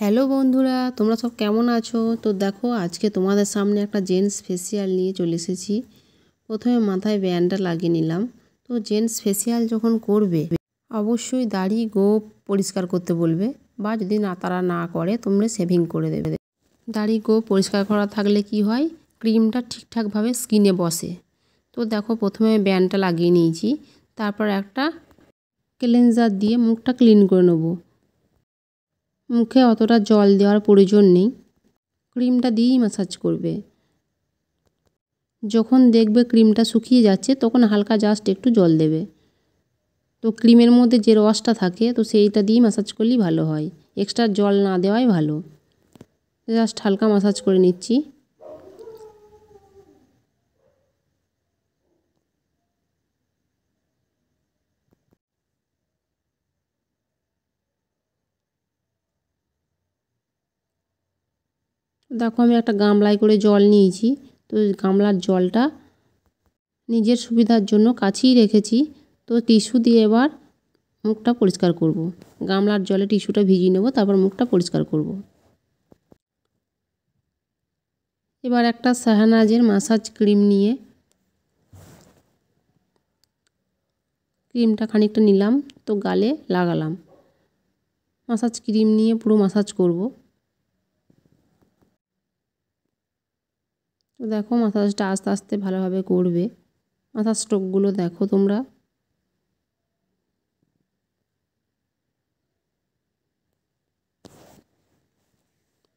Hello বন্ধুরা তোমরা সব কেমন আছো তো দেখো আজকে তোমাদের সামনে একটা জেন্টস ফেসিয়াল নিয়ে চলে এসেছি প্রথমে মাথায় ব্যান্ডটা লাগিয়ে নিলাম তো জেন্টস ফেসিয়াল যখন করবে অবশ্যই দাড়ি গোপ পরিষ্কার করতে বলবে বা যদি না তারা না করে তোমরা শেভিং করে দেবে দাড়ি গোপ পরিষ্কার করা থাকলে কি হয় ক্রিমটা ঠিকঠাকভাবে স্কিনে বসে তো দেখো প্রথমে ব্যান্ডটা লাগিয়ে নিয়েছি তারপর একটা ক্লেন্সার দিয়ে মুখটা ক্লিন করে নেবো মুখে অতটা জল দেওয়ার প্রয়োজন নেই ক্রিমটা দিয়েই ম্যাসাজ করবে যখন দেখবে ক্রিমটা শুকিয়ে যাচ্ছে তখন হালকা জাস্ট একটু জল দেবে তো ক্রিমের মধ্যে যে রসটা থাকে তো সেইটা দিয়েই ম্যাসাজ করলেই ভালো হয় এক্সট্রা জল না দেওয়াই ভালো জাস্ট হালকা ম্যাসাজ করে নিচ্ছি দেখো আমি একটা গামলায় করে জল নিয়েছি তো গামলার জলটা নিজের সুবিধার জন্য কাছেই রেখেছি তো টিস্যু দিয়ে এবার মুখটা পরিষ্কার করব। গামলার জলে টিস্যুটা ভিজিয়ে নেব তারপর মুখটা পরিষ্কার করব। এবার একটা শাহানাজের মাসাজ ক্রিম নিয়ে ক্রিমটা খানিকটা নিলাম তো গালে লাগালাম মাসাজ ক্রিম নিয়ে পুরো মাসাজ করবো তো দেখো মাসাজটা আস্তে আস্তে ভালোভাবে করবে মাথার স্ট্রোকগুলো দেখো তোমরা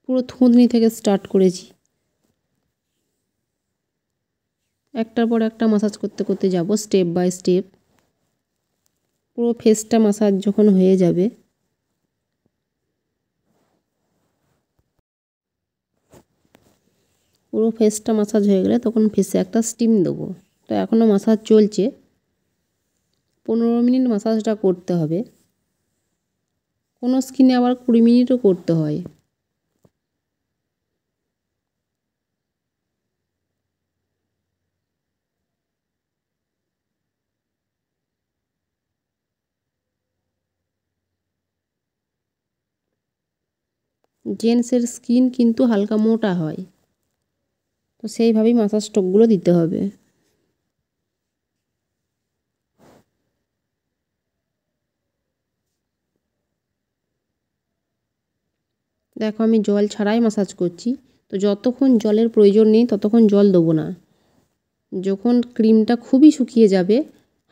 পুরো থুঁদনি থেকে স্টার্ট করেছি একটার পর একটা মাসাজ করতে করতে যাব স্টেপ বাই স্টেপ পুরো ফেসটা মাসাজ যখন হয়ে যাবে পুরো ফেসটা মাসাজ হয়ে গেলে তখন ফেসে একটা স্টিম দেবো তো এখনও মাসাজ চলছে পনেরো মিনিট মাসাজটা করতে হবে কোনো স্কিনে আবার কুড়ি মিনিটও করতে হয় জেন্টসের স্কিন কিন্তু হালকা মোটা হয় তো সেইভাবেই মাথার স্ট্রোকগুলো দিতে হবে দেখো আমি জল ছাড়াই মাসাজ করছি তো যতক্ষণ জলের প্রয়োজন নেই ততক্ষণ জল দেবো না যখন ক্রিমটা খুবই শুকিয়ে যাবে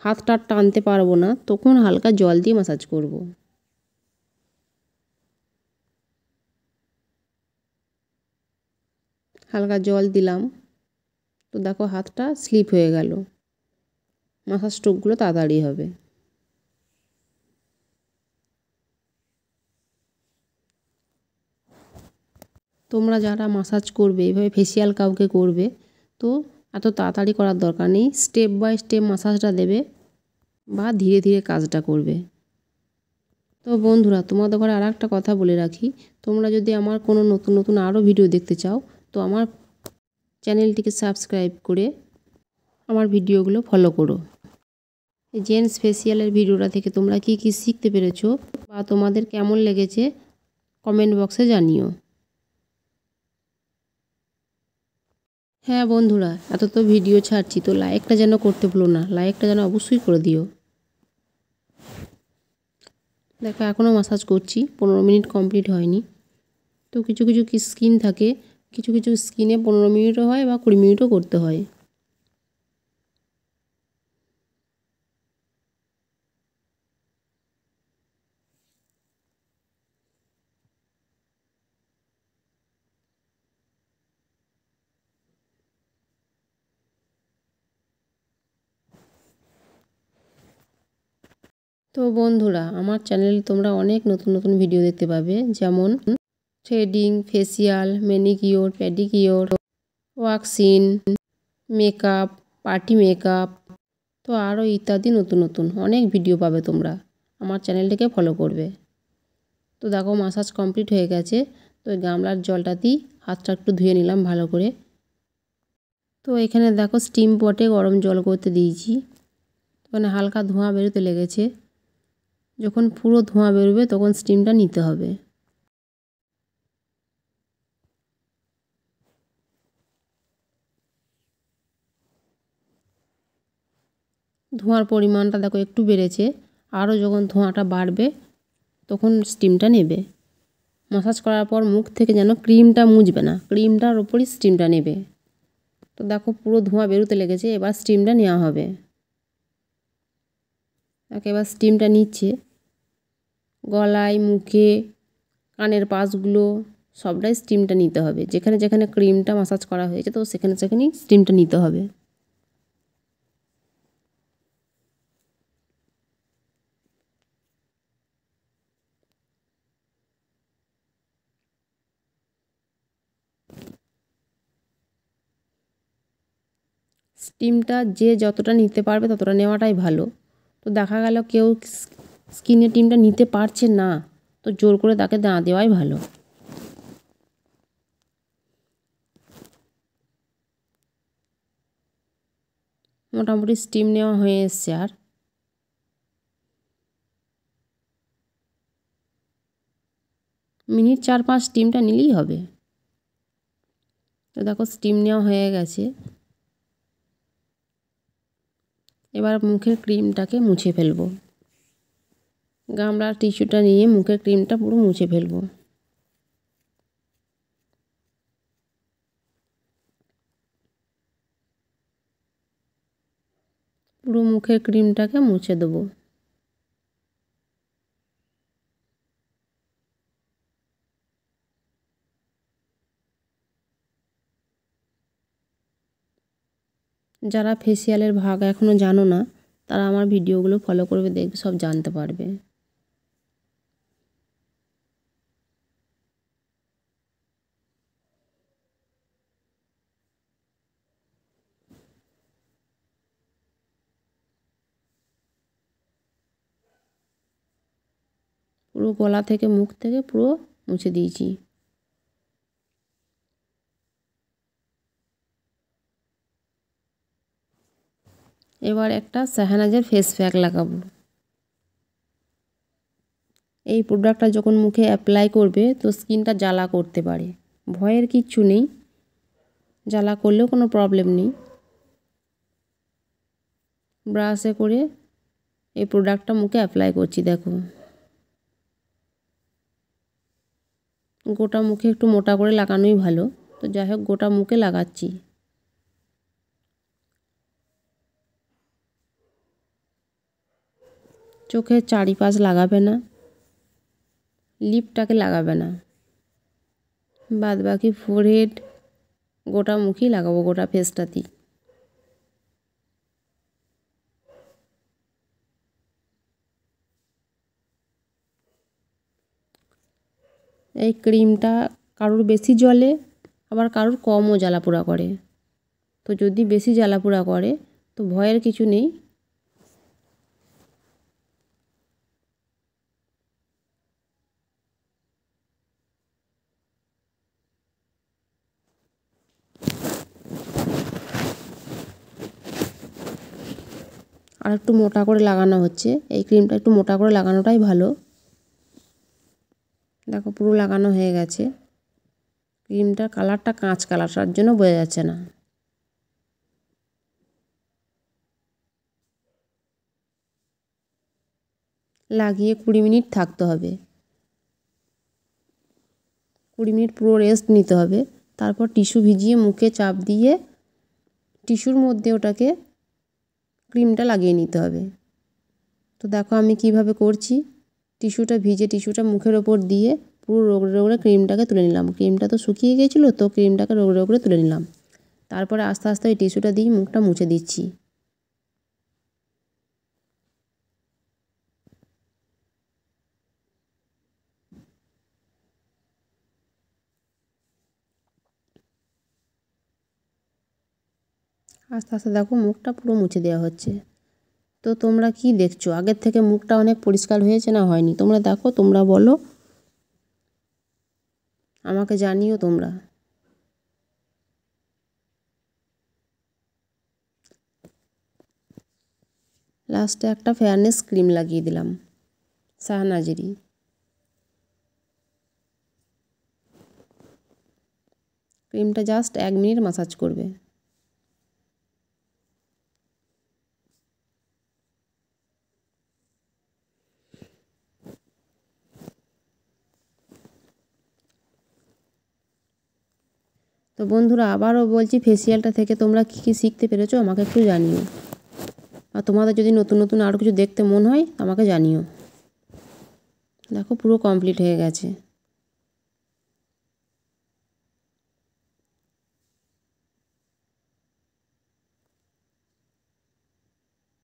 হাতটা টানতে পারবো না তখন হালকা জল দিয়ে মাসাজ করবো হালকা জল দিলাম তো দেখো হাতটা স্লিপ হয়ে গেল মাথার স্ট্রোকগুলো তাড়াতাড়ি হবে তোমরা যারা মাসাজ করবে এভাবে ফেসিয়াল কাউকে করবে তো এত তাড়াতাড়ি করার দরকার নেই স্টেপ বাই স্টেপ মাসাজটা দেবে বা ধীরে ধীরে কাজটা করবে তো বন্ধুরা তোমাদের ঘরে আর একটা কথা বলে রাখি তোমরা যদি আমার কোনো নতুন নতুন আরও ভিডিও দেখতে চাও তো আমার চ্যানেলটিকে সাবস্ক্রাইব করে আমার ভিডিওগুলো ফলো করো জেন্টস ফেসিয়ালের ভিডিওটা থেকে তোমরা কি কি শিখতে পেরেছো বা তোমাদের কেমন লেগেছে কমেন্ট বক্সে জানিও হ্যাঁ বন্ধুরা এত তো ভিডিও ছাড়ছি তো লাইকটা যেন করতে ভুলো না লাইকটা যেন অবশ্যই করে দিও দেখো এখনও মাসাজ করছি পনেরো মিনিট কমপ্লিট হয়নি তো কিছু কিছু স্কিন থাকে কিছু কিছু স্কিনে পনেরো মিনিটও হয় বা কুড়ি মিনিটও করতে হয় তো বন্ধুরা আমার চ্যানেলে তোমরা অনেক নতুন নতুন ভিডিও দেখতে পাবে যেমন threading facial manicure pedicure waxing makeup party makeup তো আরও ইত্যাদি নতুন নতুন অনেক ভিডিও পাবে তোমরা আমার চ্যানেলটিকে ফলো করবে তো দেখো মাসাজ কমপ্লিট হয়ে গেছে তো ওই গামলার জলটাতেই হাতটা একটু ধুয়ে নিলাম ভালো করে তো এখানে দেখো স্টিম পটে গরম জল করতে দিয়েছি ওখানে হালকা ধোঁয়া বেরোতে লেগেছে যখন পুরো ধোঁয়া বেরোবে তখন স্টিমটা নিতে হবে ধোঁয়ার পরিমাণটা দেখো একটু বেড়েছে আরও যখন ধোঁয়াটা বাড়বে তখন স্টিমটা নেবে মাসাজ করার পর মুখ থেকে যেন ক্রিমটা মুজবে না ক্রিমটার ওপরই স্টিমটা নেবে তো দেখো পুরো ধোঁয়া বেরোতে লেগেছে এবার স্টিমটা নেওয়া হবে দেখো এবার স্টিমটা নিচ্ছে গলায় মুখে কানের পাশগুলো সবটাই স্টিমটা নিতে হবে যেখানে যেখানে ক্রিমটা মাসাজ করা হয়েছে তো সেখানে সেখানেই স্টিমটা নিতে হবে স্টিমটা যে যতটা নিতে পারবে ততটা নেওয়াটাই ভালো তো দেখা গেল কেউ স্কিনের টিমটা নিতে পারছে না তো জোর করে তাকে দাঁড়া দেওয়াই ভালো মোটামুটি স্টিম নেওয়া হয়ে এসছে আর মিনিট চার পাঁচ স্টিমটা নিলেই হবে তো দেখো স্টিম নেওয়া হয়ে গেছে এবার মুখের ক্রিমটাকে মুছে ফেলবো গামলার টিস্যুটা নিয়ে মুখের ক্রিমটা পুরো মুছে ফেলবো পুরো মুখের ক্রিমটাকে মুছে দেবো যারা ফেসিয়ালের ভাগ এখনও জানো না তারা আমার ভিডিওগুলো ফলো করবে দেখবে সব জানতে পারবে পুরো গলা থেকে মুখ থেকে পুরো মুছে দিয়েছি এবার একটা শাহানাজের ফেস প্যাক লাগাবো এই প্রোডাক্টটা যখন মুখে অ্যাপ্লাই করবে তো স্কিনটা জ্বালা করতে পারে ভয়ের কিচ্ছু নেই জ্বালা করলেও কোনো প্রবলেম নেই ব্রাশে করে এই প্রোডাক্টটা মুখে অ্যাপ্লাই করছি দেখো গোটা মুখে একটু মোটা করে লাগানোই ভালো তো যাই হোক গোটা মুখে লাগাচ্ছি চোখের চারিপাশ লাগাবে না লিপটাকে লাগাবে না বাদ বাকি ফোরহেড গোটা মুখেই লাগাবো গোটা ফেসটাতেই এই ক্রিমটা কারোর বেশি জলে আবার কারোর কমও জ্বালাপোড়া করে তো যদি বেশি জ্বালাপোড়া করে তো ভয়ের কিছু নেই আর একটু মোটা করে লাগানো হচ্ছে এই ক্রিমটা একটু মোটা করে লাগানোটাই ভালো দেখো পুরো লাগানো হয়ে গেছে ক্রিমটার কালারটা কাঁচ কালার তার জন্য বোঝা যাচ্ছে না লাগিয়ে কুড়ি মিনিট থাকতে হবে কুড়ি মিনিট পুরো রেস্ট নিতে হবে তারপর টিস্যু ভিজিয়ে মুখে চাপ দিয়ে টিস্যুর মধ্যে ওটাকে ক্রিমটা লাগিয়ে নিতে হবে তো দেখো আমি কিভাবে করছি টিস্যুটা ভিজে টিস্যুটা মুখের ওপর দিয়ে পুরো রোগড়ে রোগড়ে ক্রিমটাকে তুলে নিলাম ক্রিমটা তো শুকিয়ে গেছিলো তো ক্রিমটাকে রোগড়ে রোগড়ে তুলে নিলাম তারপরে আস্তে আস্তে ওই টিস্যুটা দিয়ে মুখটা মুছে দিচ্ছি আস্তে আস্তে দেখো মুখটা পুরো মুছে দেওয়া হচ্ছে তো তোমরা কি দেখছো আগের থেকে মুখটা অনেক পরিষ্কার হয়েছে না হয়নি তোমরা দেখো তোমরা বলো আমাকে জানিও তোমরা লাস্টে একটা ফেয়ারনেস ক্রিম লাগিয়ে দিলাম শাহনাজিরি ক্রিমটা জাস্ট এক মিনিট মাসাজ করবে বন্ধুরা আবারও বলছি ফেসিয়ালটা থেকে তোমরা কী কী শিখতে পেরেছো আমাকে একটু জানিও আর তোমাদের যদি নতুন নতুন আরও কিছু দেখতে মন হয় আমাকে জানিও দেখো পুরো কমপ্লিট হয়ে গেছে